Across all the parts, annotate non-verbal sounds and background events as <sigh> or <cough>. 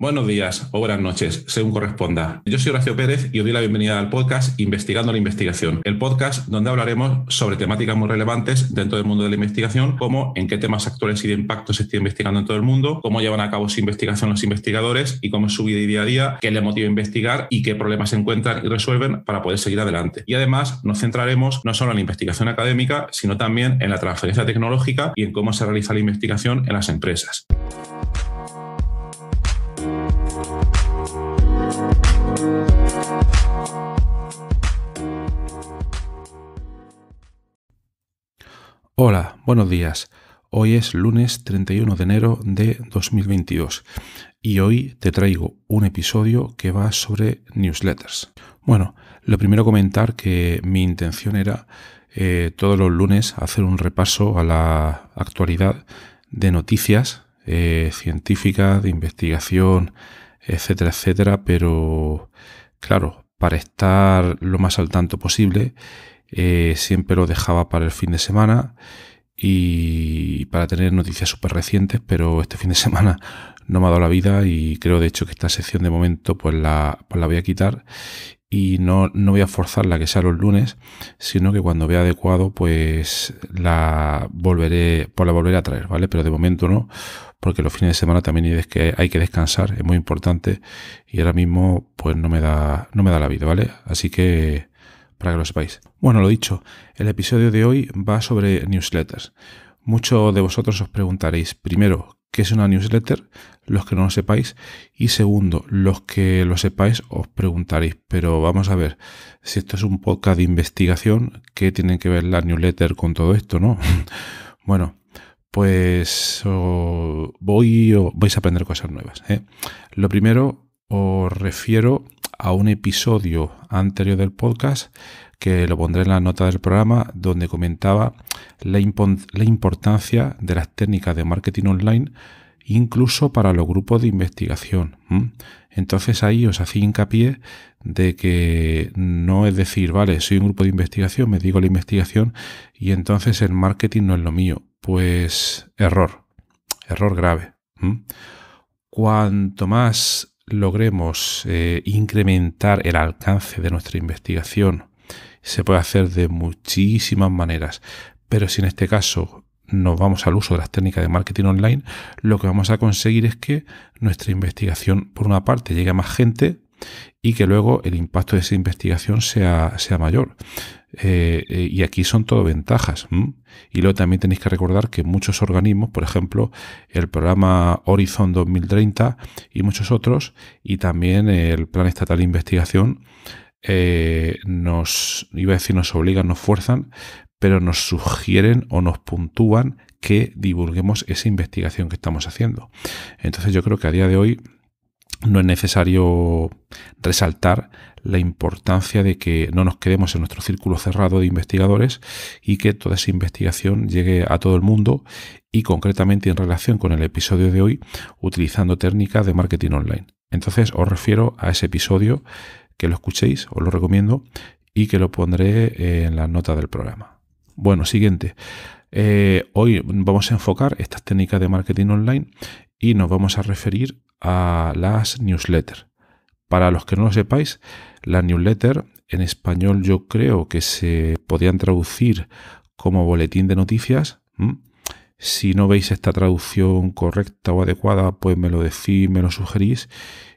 Buenos días o buenas noches, según corresponda. Yo soy Horacio Pérez y os doy la bienvenida al podcast Investigando la Investigación, el podcast donde hablaremos sobre temáticas muy relevantes dentro del mundo de la investigación, como en qué temas actuales y de impacto se está investigando en todo el mundo, cómo llevan a cabo su investigación los investigadores y cómo es su vida y día a día, qué les motiva a investigar y qué problemas se encuentran y resuelven para poder seguir adelante. Y además nos centraremos no solo en la investigación académica, sino también en la transferencia tecnológica y en cómo se realiza la investigación en las empresas. Hola, buenos días. Hoy es lunes 31 de enero de 2022 y hoy te traigo un episodio que va sobre newsletters. Bueno, lo primero comentar que mi intención era eh, todos los lunes hacer un repaso a la actualidad de noticias eh, científicas, de investigación, etcétera, etcétera, pero claro, para estar lo más al tanto posible eh, siempre lo dejaba para el fin de semana y para tener noticias súper recientes, pero este fin de <laughs> semana no me ha dado la vida y creo de hecho que esta sección de momento pues la, pues, voy a quitar y no, voy a forzarla que sea los lunes, sino que cuando vea adecuado pues la volveré, pues la volveré a traer, ¿vale? Pero de momento no, porque los fines de semana también hay que, hay que descansar, es muy importante y ahora mismo pues no me da, no me da la vida, ¿vale? Así que para que lo sepáis. Bueno, lo dicho, el episodio de hoy va sobre newsletters. Muchos de vosotros os preguntaréis, primero, ¿qué es una newsletter? Los que no lo sepáis. Y segundo, los que lo sepáis os preguntaréis, pero vamos a ver, si esto es un podcast de investigación, ¿qué tienen que ver la newsletter con todo esto, no? <laughs> bueno, pues voy, vais a aprender cosas nuevas. ¿eh? Lo primero, os refiero a un episodio anterior del podcast que lo pondré en la nota del programa donde comentaba la, la importancia de las técnicas de marketing online incluso para los grupos de investigación. Entonces ahí os hacía hincapié de que no es decir, vale, soy un grupo de investigación, me digo la investigación y entonces el marketing no es lo mío. Pues error, error grave. Cuanto más logremos eh, incrementar el alcance de nuestra investigación, se puede hacer de muchísimas maneras, pero si en este caso nos vamos al uso de las técnicas de marketing online, lo que vamos a conseguir es que nuestra investigación, por una parte, llegue a más gente, y que luego el impacto de esa investigación sea, mayor. Eh, eh, y aquí son todo ventajas. Y luego también tenéis que recordar que muchos organismos, por ejemplo, el programa Horizon 2030 y muchos otros, y también el Plan Estatal de Investigación, eh, nos, iba a decir, nos obligan, nos fuerzan, pero nos sugieren o nos puntúan que divulguemos esa investigación que estamos haciendo. Entonces yo creo que a día de hoy no es necesario resaltar la importancia de que no nos quedemos en nuestro círculo cerrado de investigadores y que toda esa investigación llegue a todo el mundo y concretamente en relación con el episodio de hoy utilizando técnicas de marketing online. Entonces os refiero a ese episodio que lo escuchéis, os lo recomiendo y que lo pondré eh, en la nota del programa. Bueno, siguiente. Eh, hoy vamos a enfocar estas técnicas de marketing online y nos vamos a referir a las newsletters. Para los que no lo sepáis, la newsletter en español yo creo que se podían traducir como boletín de noticias. Si no veis esta traducción correcta o adecuada, pues me lo decís, me lo sugerís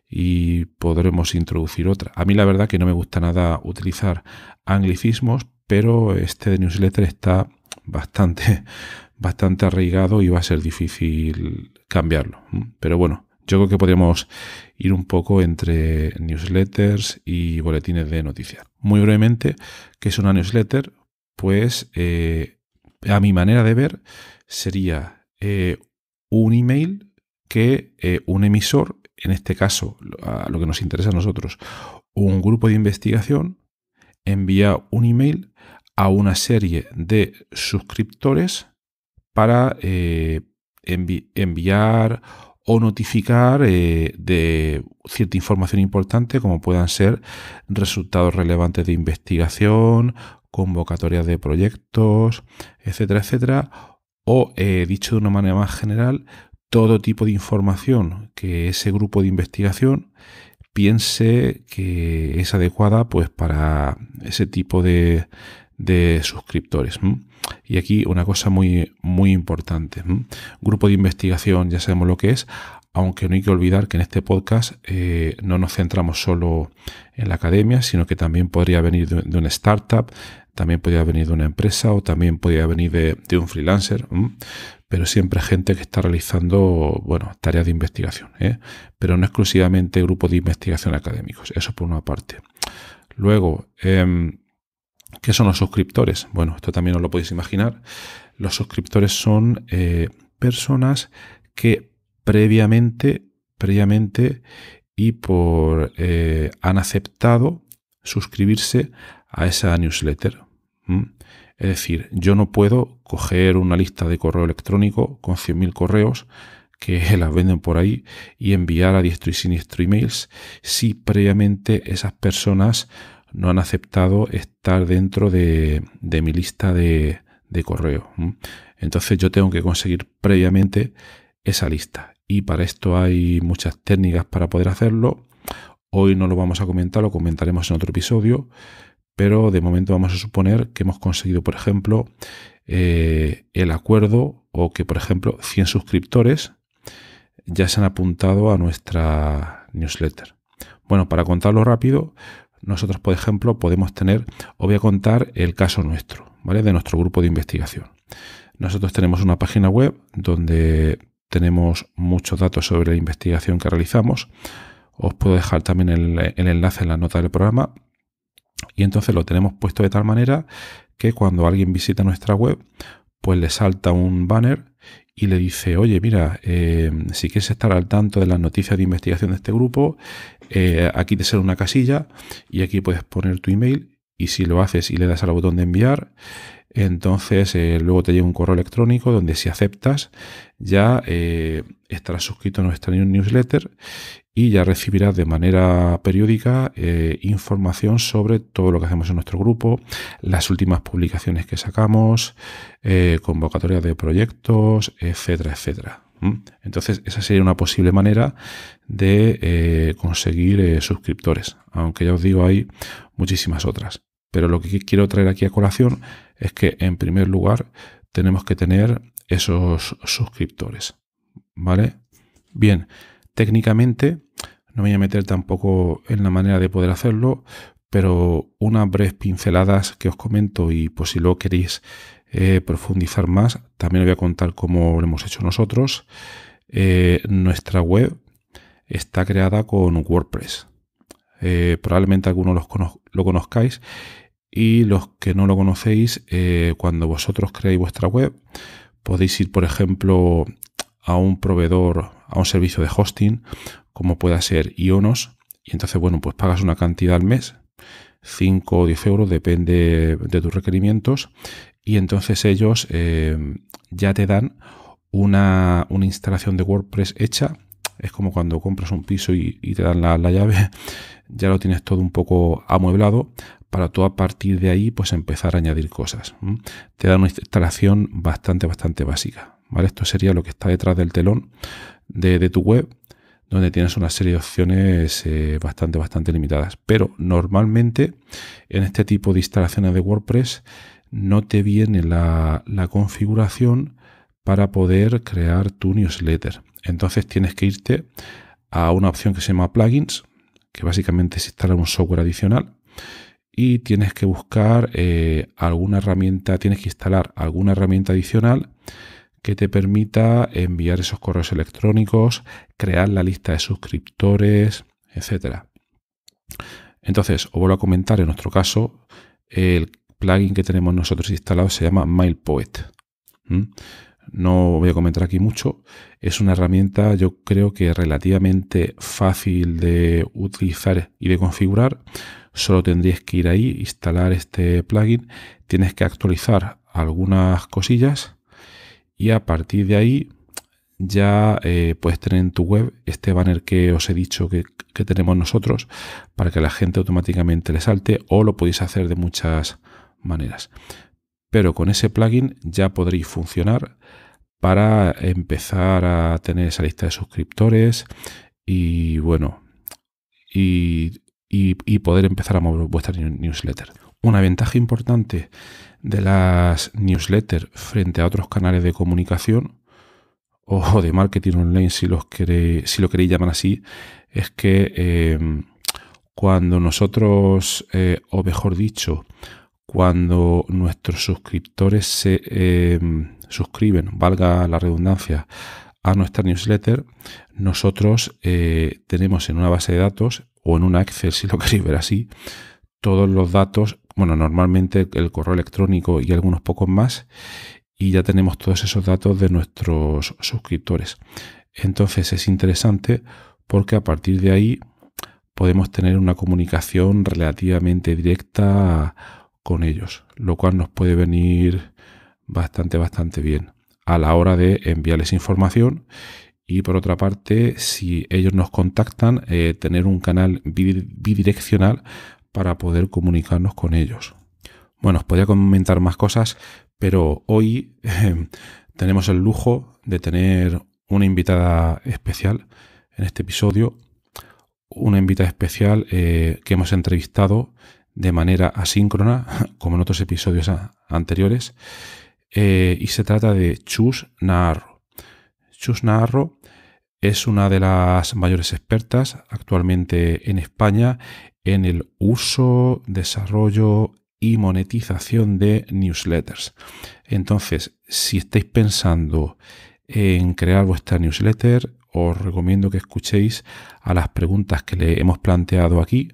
y podremos introducir otra. A mí la verdad que no me gusta nada utilizar anglicismos, pero este de newsletter está bastante, <laughs> bastante arraigado y va a ser difícil cambiarlo. Pero bueno, yo creo que podríamos ir un poco entre newsletters y boletines de noticias. Muy brevemente, ¿qué es una newsletter? Pues eh, a mi manera de ver sería eh, un email que eh, un emisor, en este caso a lo que nos interesa a nosotros, un grupo de investigación envía un email a una serie de suscriptores para enviar o notificar eh, de cierta información importante como puedan ser resultados relevantes de investigación, convocatorias de proyectos, etcétera, etcétera, o eh, dicho de una manera más general, todo tipo de información que ese grupo de investigación piense que es adecuada pues para ese tipo de, de suscriptores. Y aquí una cosa muy, muy importante. Grupo de investigación, ya sabemos lo que es, aunque no hay que olvidar que en este podcast eh, no nos centramos solo en la academia, sino que también podría venir de, una startup, también podría venir de una empresa o también podría venir de, un freelancer, pero siempre gente que está realizando bueno, tareas de investigación, ¿eh? pero no exclusivamente grupo de investigación académicos, eso por una parte. Luego, em, ¿Qué son los suscriptores? Bueno, esto también os lo podéis imaginar. Los suscriptores son eh, personas que previamente, previamente y por eh, han aceptado suscribirse a esa newsletter. Es decir, yo no puedo coger una lista de correo electrónico con 100.000 correos que <laughs> las venden por ahí y enviar a diestro y siniestro emails si previamente esas personas no han aceptado estar dentro de, mi lista de, correo. Entonces yo tengo que conseguir previamente esa lista. Y para esto hay muchas técnicas para poder hacerlo. Hoy no lo vamos a comentar, lo comentaremos en otro episodio, pero de momento vamos a suponer que hemos conseguido, por ejemplo, eh, el acuerdo o que, por ejemplo, 100 suscriptores ya se han apuntado a nuestra newsletter. Bueno, para contarlo rápido, nosotros, por ejemplo, podemos tener, os voy a contar el caso nuestro, ¿vale? De nuestro grupo de investigación. Nosotros tenemos una página web donde tenemos muchos datos sobre la investigación que realizamos. Os puedo dejar también el, el enlace en la nota del programa. Y entonces lo tenemos puesto de tal manera que cuando alguien visita nuestra web, pues le salta un banner y le dice, oye, mira, eh, si quieres estar al tanto de las noticias de investigación de este grupo, eh, aquí te sale una casilla y aquí puedes poner tu email y si lo haces y le das al botón de enviar, entonces, eh, luego te llega un correo electrónico donde si aceptas, ya eh, estarás suscrito a nuestra newsletter y ya recibirás de manera periódica eh, información sobre todo lo que hacemos en nuestro grupo, las últimas publicaciones que sacamos, convocatorias de proyectos, etcétera, etcétera. Entonces, esa sería una posible manera de conseguir suscriptores, aunque ya os digo, hay muchísimas otras. Pero lo que quiero traer aquí a colación es que en primer lugar tenemos que tener esos suscriptores. ¿Vale? Bien, técnicamente no me voy a meter tampoco en la manera de poder hacerlo, pero unas breves pinceladas que os comento y por si lo queréis eh, profundizar más, también os voy a contar cómo lo hemos hecho nosotros. Eh, nuestra web está creada con WordPress. Eh, probablemente algunos lo conozcáis y los que no lo conocéis, eh, cuando vosotros creáis vuestra web, podéis ir, por ejemplo, a un proveedor, a un servicio de hosting, como pueda ser Ionos, y entonces, bueno, pues pagas una cantidad al mes, 5 o 10 euros, depende de tus requerimientos, y entonces ellos eh, ya te dan una, instalación de WordPress hecha. Es como cuando compras un piso y, te dan la, llave, <laughs> ya lo tienes todo un poco amueblado para tú a partir de ahí pues empezar a añadir cosas. Te da una instalación bastante, bastante básica. ¿vale? Esto sería lo que está detrás del telón de, tu web, donde tienes una serie de opciones eh, bastante, bastante limitadas. Pero normalmente en este tipo de instalaciones de WordPress no te viene la, la configuración para poder crear tu newsletter. Entonces tienes que irte a una opción que se llama plugins, que básicamente es instalar un software adicional y tienes que buscar eh, alguna herramienta, tienes que instalar alguna herramienta adicional que te permita enviar esos correos electrónicos, crear la lista de suscriptores, etc. Entonces, os vuelvo a comentar, en nuestro caso, el plugin que tenemos nosotros instalado se llama MailPoet. No voy a comentar aquí mucho. Es una herramienta, yo creo que relativamente fácil de utilizar y de configurar solo tendrías que ir ahí, instalar este plugin, tienes que actualizar algunas cosillas y a partir de ahí ya eh, puedes tener en tu web este banner que os he dicho que, que, tenemos nosotros para que la gente automáticamente le salte o lo podéis hacer de muchas maneras. Pero con ese plugin ya podréis funcionar para empezar a tener esa lista de suscriptores y bueno, y y, poder empezar a mover vuestra newsletter. Una ventaja importante de las newsletters frente a otros canales de comunicación o de marketing online, si, los queréis, si lo queréis llamar así, es que em, cuando nosotros, eh, o mejor dicho, cuando nuestros suscriptores se em, suscriben, valga la redundancia, a nuestra newsletter, nosotros eh, tenemos en una base de datos o en un Excel, <laughs> si lo queréis ver así, todos los datos, bueno, normalmente el correo electrónico y algunos pocos más, y ya tenemos todos esos datos de nuestros suscriptores. Entonces es interesante porque a partir de ahí podemos tener una comunicación relativamente directa con ellos, lo cual nos puede venir bastante, bastante bien a la hora de enviarles información y por otra parte, si ellos nos contactan, eh, tener un canal bidireccional para poder comunicarnos con ellos. Bueno, os podría comentar más cosas, pero hoy <laughs> tenemos el lujo de tener una invitada especial en este episodio, una invitada especial eh, que hemos entrevistado de manera asíncrona, <laughs> como en otros episodios anteriores, eh, y se trata de Chus Narro. Chusna es una de las mayores expertas actualmente en España en el uso, desarrollo y monetización de newsletters. Entonces, si estáis pensando en crear vuestra newsletter, os recomiendo que escuchéis a las preguntas que le hemos planteado aquí.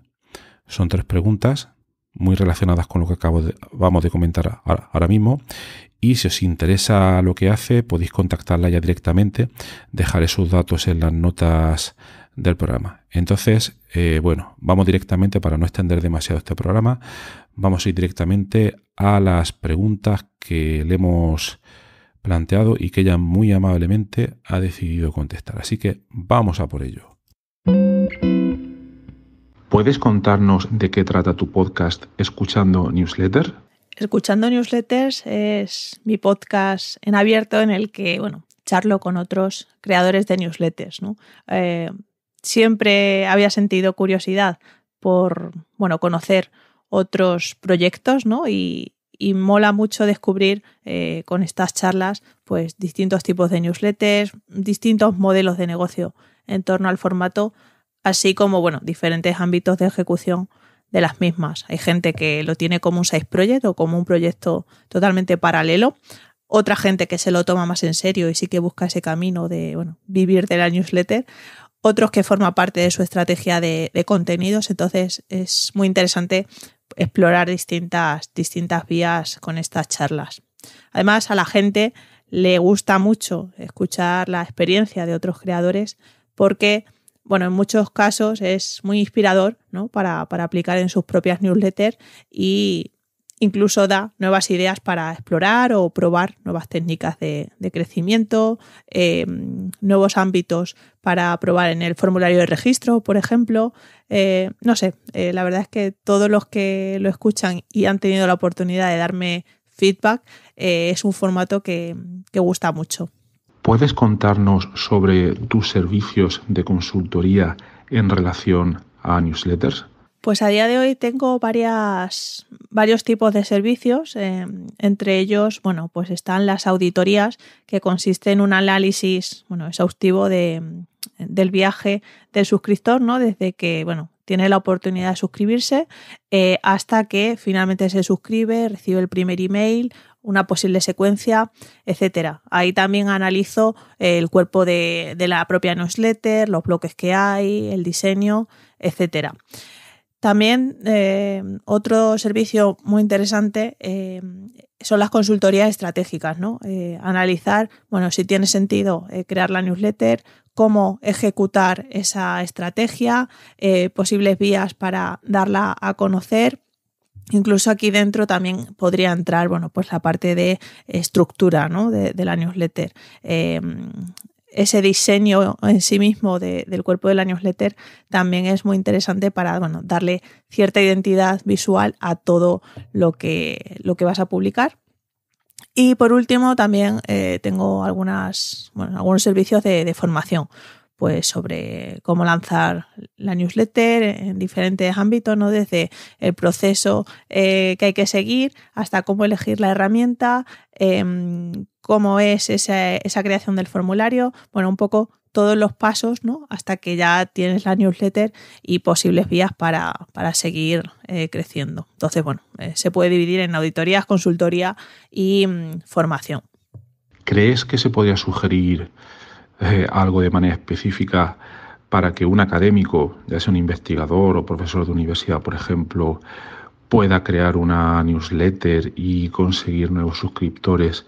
Son tres preguntas muy relacionadas con lo que acabo de, vamos de comentar ahora mismo y si os interesa lo que hace, podéis contactarla ya directamente. Dejaré sus datos en las notas del programa. Entonces, eh, bueno, vamos directamente, para no extender demasiado este programa, vamos a ir directamente a las preguntas que le hemos planteado y que ella muy amablemente ha decidido contestar. Así que vamos a por ello. ¿Puedes contarnos de qué trata tu podcast escuchando newsletter? Escuchando Newsletters es mi podcast en abierto en el que, bueno, charlo con otros creadores de newsletters. Eh, siempre había sentido curiosidad por, bueno, conocer otros proyectos, ¿no? Y, mola mucho descubrir eh, con estas charlas, pues, distintos tipos de newsletters, distintos modelos de negocio en torno al formato, así como, bueno, diferentes ámbitos de ejecución de las mismas. Hay gente que lo tiene como un side project o como un proyecto totalmente paralelo. Otra gente que se lo toma más en serio y sí que busca ese camino de vivir de la newsletter. Otros que forma parte de su estrategia de, contenidos. Entonces es muy interesante explorar distintas, distintas vías con estas charlas. Además, a la gente le gusta mucho escuchar la experiencia de otros creadores porque bueno, en muchos casos es muy inspirador para, aplicar en sus propias newsletters e incluso da nuevas ideas para explorar o probar nuevas técnicas de, crecimiento, em, nuevos ámbitos para probar en el formulario de registro, por ejemplo. Eh, no sé, eh, la verdad es que todos los que lo escuchan y han tenido la oportunidad de darme feedback, eh, es un formato que gusta mucho. ¿Puedes contarnos sobre tus servicios de consultoría en relación a newsletters? Pues a día de hoy tengo varios tipos de servicios. Eh, entre ellos, bueno, pues están las auditorías, que consiste en un análisis bueno, exhaustivo de, del viaje del suscriptor, ¿no? Desde que, bueno, tiene la oportunidad de suscribirse eh, hasta que finalmente se suscribe, recibe el primer email, una posible secuencia, etcétera. Ahí también analizo eh, el cuerpo de, de la propia newsletter, los bloques que hay, el diseño, etcétera. También eh, otro servicio muy interesante eh, son las consultorías estratégicas, ¿no? Eh, analizar, bueno, si tiene sentido crear la newsletter, cómo ejecutar esa estrategia, posibles vías para darla a conocer. Incluso aquí dentro también podría entrar, bueno, pues la parte de estructura, ¿no? De, la newsletter ese diseño en sí mismo del cuerpo de la newsletter también es muy interesante para darle cierta identidad visual a todo lo que, lo que vas a publicar. Y por último, también eh, tengo algunas, bueno, algunos servicios de, de, formación pues sobre cómo lanzar la newsletter en diferentes ámbitos, ¿no? Desde el proceso eh, que hay que seguir hasta cómo elegir la herramienta, em, cómo es esa, creación del formulario, bueno, un poco todos los pasos, ¿no? Hasta que ya tienes la newsletter y posibles vías para, seguir eh, creciendo. Entonces, bueno, eh, se puede dividir en auditorías, consultoría y mm, formación. ¿Crees que se podría sugerir eh, algo de manera específica para que un académico, ya sea un investigador o profesor de universidad, por ejemplo, pueda crear una newsletter y conseguir nuevos suscriptores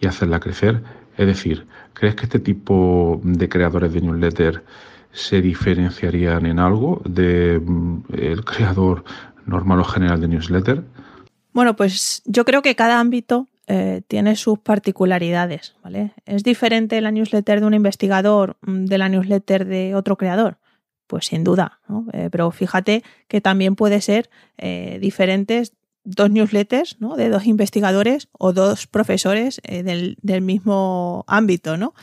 y hacerla crecer? Es decir, ¿crees que este tipo de creadores de newsletter se diferenciarían en algo de mm, el creador normal o general de newsletter? Bueno, pues yo creo que cada ámbito eh, tiene sus particularidades, ¿vale? ¿Es diferente la newsletter de un investigador mm, de la newsletter de otro creador? Pues sin duda, ¿no? Eh, pero fíjate que también puede ser eh, diferentes dos newsletters ¿no? de dos investigadores o dos profesores del, mismo ámbito. ¿no?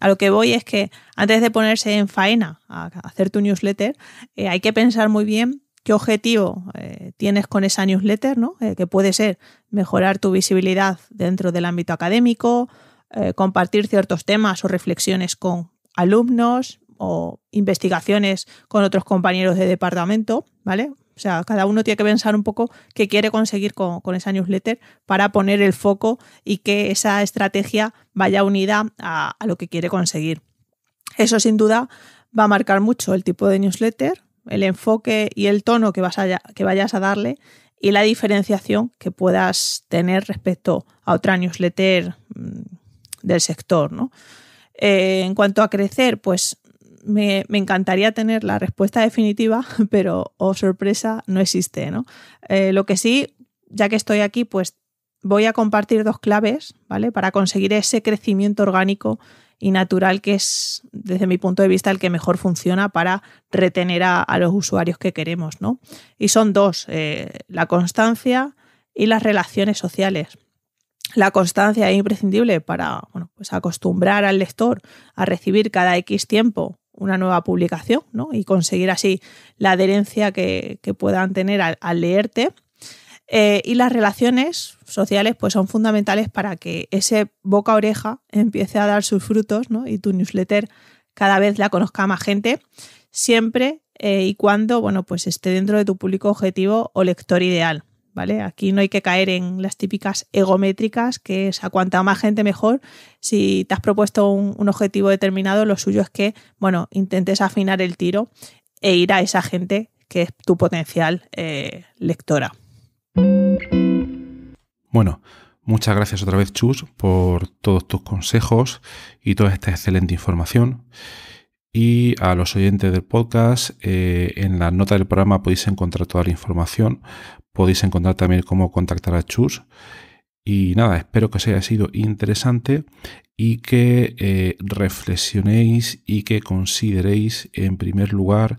a lo que voy es que antes de ponerse en faena a, hacer tu newsletter, hay que pensar muy bien qué objetivo eh, tienes con esa newsletter, ¿no? Eh, que puede ser mejorar tu visibilidad dentro del ámbito académico, eh, compartir ciertos temas o reflexiones con alumnos o investigaciones con otros compañeros de departamento, ¿vale? O sea, cada uno tiene que pensar un poco qué quiere conseguir con, esa newsletter para poner el foco y que esa estrategia vaya unida a lo que quiere conseguir. Eso sin duda va a marcar mucho el tipo de newsletter, el enfoque y el tono que, vas que vayas a darle y la diferenciación que puedas tener respecto a otra newsletter mm, del sector. ¿no? Eh, en cuanto a crecer, pues me, encantaría tener la respuesta definitiva, <laughs> pero, oh sorpresa, no existe. ¿no? Eh, lo que sí, ya que estoy aquí, pues voy a compartir dos claves ¿vale? para conseguir ese crecimiento orgánico y natural que es, desde mi punto de vista, el que mejor funciona para retener a, los usuarios que queremos, ¿no? Y son dos, eh, la constancia y las relaciones sociales. La constancia es imprescindible para pues acostumbrar al lector a recibir cada X tiempo una nueva publicación y conseguir así la adherencia que, puedan tener al leerte eh, y las relaciones sociales pues, son fundamentales para que ese boca a oreja empiece a dar sus frutos ¿no? y tu newsletter cada vez la conozca más gente, siempre eh, y cuando bueno, pues esté dentro de tu público objetivo o lector ideal. ¿Vale? Aquí no hay que caer en las típicas egométricas, que es a cuanta más gente mejor. Si te has propuesto un, objetivo determinado, lo suyo es que, bueno, intentes afinar el tiro e ir a esa gente que es tu potencial eh, lectora. Bueno, muchas gracias otra vez Chus por todos tus consejos y toda esta excelente información. Y a los oyentes del podcast, eh, en la nota del programa podéis encontrar toda la información, podéis encontrar también cómo contactar a Chus. Y nada, espero que os haya sido interesante y que eh, reflexionéis y que consideréis en primer lugar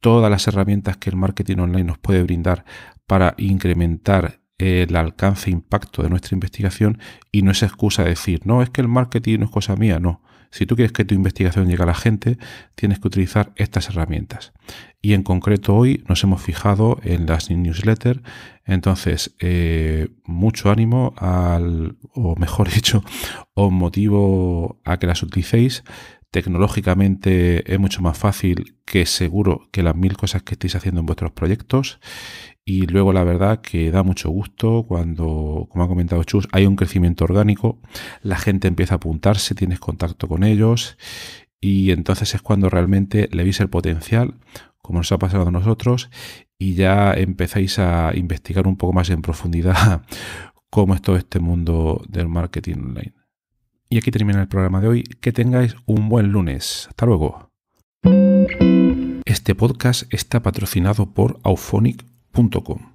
todas las herramientas que el marketing online nos puede brindar para incrementar eh, el alcance e impacto de nuestra investigación y no es excusa decir, no, es que el marketing no es cosa mía, no. Si tú quieres que tu investigación llegue a la gente, tienes que utilizar estas herramientas. Y en concreto hoy nos hemos fijado en las newsletters. Entonces, eh, mucho ánimo al, o mejor <laughs> dicho, os motivo a que las utilicéis. Tecnológicamente es mucho más fácil que seguro que las mil cosas que estéis haciendo en vuestros proyectos y luego la verdad que da mucho gusto cuando, como ha comentado Chus, hay un crecimiento orgánico, la gente empieza a apuntarse, tienes contacto con ellos y entonces es cuando realmente le veis el potencial, como nos ha pasado a nosotros, y ya empezáis a investigar un poco más en profundidad <laughs> cómo es todo este mundo del marketing online. Y aquí termina el programa de hoy. Que tengáis un buen lunes. Hasta luego. Este podcast está patrocinado por Auphonic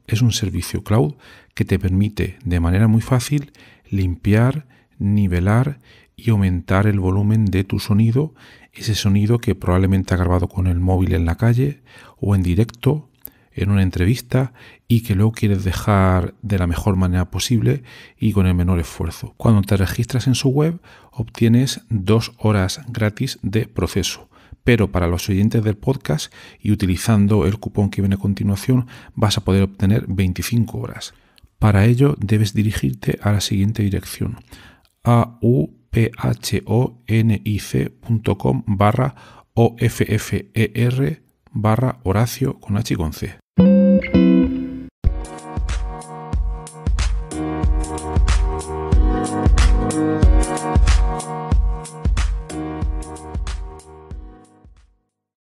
es un servicio cloud que te permite de manera muy fácil limpiar, nivelar y aumentar el volumen de tu sonido, ese sonido que probablemente ha grabado con el móvil en la calle o en directo, en una entrevista y que luego quieres dejar de la mejor manera posible y con el menor esfuerzo. Cuando te registras en su web obtienes dos horas gratis de proceso pero para los oyentes del podcast y utilizando el cupón que viene a continuación vas a poder obtener 25 horas. Para ello debes dirigirte a la siguiente dirección auphonic.com barra offer e barra Horacio con H y con C.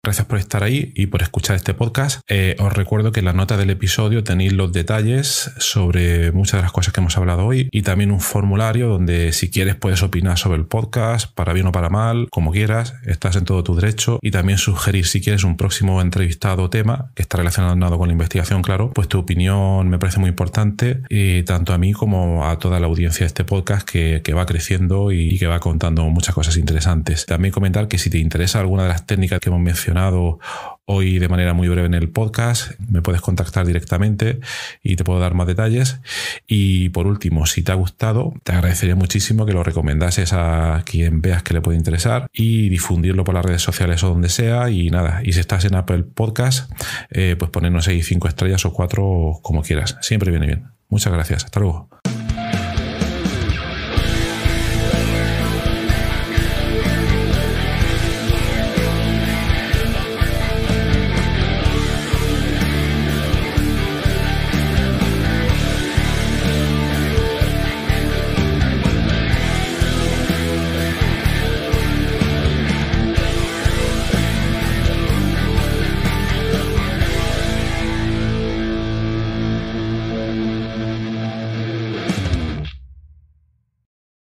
Gracias por estar ahí y por escuchar este podcast. Eh, os recuerdo que en la nota del episodio tenéis los detalles sobre muchas de las cosas que hemos hablado hoy y también un formulario donde si quieres puedes opinar sobre el podcast, para bien o para mal, como quieras, estás en todo tu derecho y también sugerir si quieres un próximo entrevistado o tema que está relacionado con la investigación, claro, pues tu opinión me parece muy importante eh, tanto a mí como a toda la audiencia de este podcast que va creciendo y que va contando muchas cosas interesantes. También comentar que si te interesa alguna de las técnicas que hemos mencionado, hoy de manera muy breve en el podcast, me puedes contactar directamente y te puedo dar más detalles. Y por último, si te ha gustado, te agradecería muchísimo que lo recomendases a quien veas que le puede interesar y difundirlo por las redes sociales o donde sea. Y nada, y si estás en Apple Podcast, eh, pues ponernos ahí cinco estrellas o cuatro, como quieras. Siempre viene bien. Muchas gracias. Hasta luego.